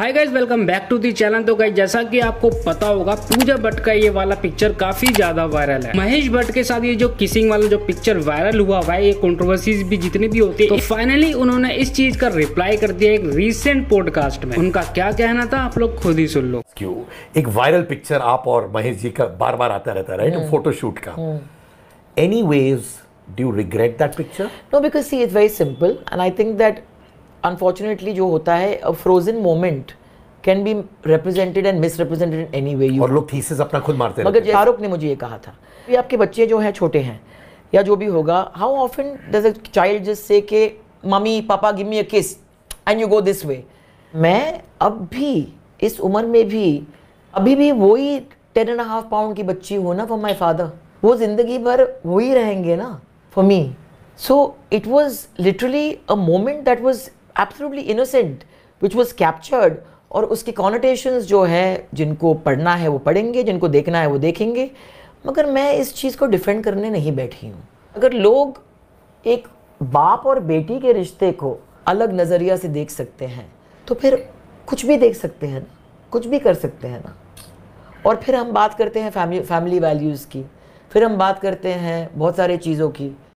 Hi guys welcome back to the channel तो guys जैसा कि आपको पता होगा पूजा भट्ट का ये वाला पिक्चर काफी ज्यादा वायरल है महेश भट्ट के साथ ये जो किसिंग वाला जो पिक्चर वायरल हुआ हुआ है ये कंट्रोवर्सीज भी जितने भी होते हैं तो फाइनली उन्होंने इस चीज का रिप्लाई कर दिया एक रीसेंट पॉडकास्ट में उनका क्या कहना था आप लोग खुद ही सुन लो क्यों एक वायरल पिक्चर आप और महेश जी का बार बार आता रहता है राइट फोटोशूट हम्म। का any hmm. Ways Do you regret that picture? No, because see, it's very simple, and I think unfortunately जो होता है frozen moment can be represented and misrepresented anyway और लोग thesis अपना खुद मारते मगर फारूक ने मुझे ये कहा था कि आपके बच्चे जो हैं छोटे हैं या जो भी होगा how often does a child just say के mummy papa give me a kiss and you go this way मैं अब भी इस उम्र में भी अभी भी वही टेन एंड हाफ पाउंड की बच्ची हो ना फॉर माई फादर वो जिंदगी भर वही रहेंगे ना for me so it was literally a moment that was absolutely innocent which was captured और उसके कॉनोटेशंस जो है जिनको पढ़ना है वो पढ़ेंगे जिनको देखना है वो देखेंगे मगर मैं इस चीज़ को डिफेंड करने नहीं बैठी हूँ अगर लोग एक बाप और बेटी के रिश्ते को अलग नज़रिया से देख सकते हैं तो फिर कुछ भी देख सकते हैं ना कुछ भी कर सकते हैं ना और फिर हम बात करते हैं फैमिली फैमिली वैल्यूज़ की फिर हम बात करते हैं बहुत सारे चीज़ों की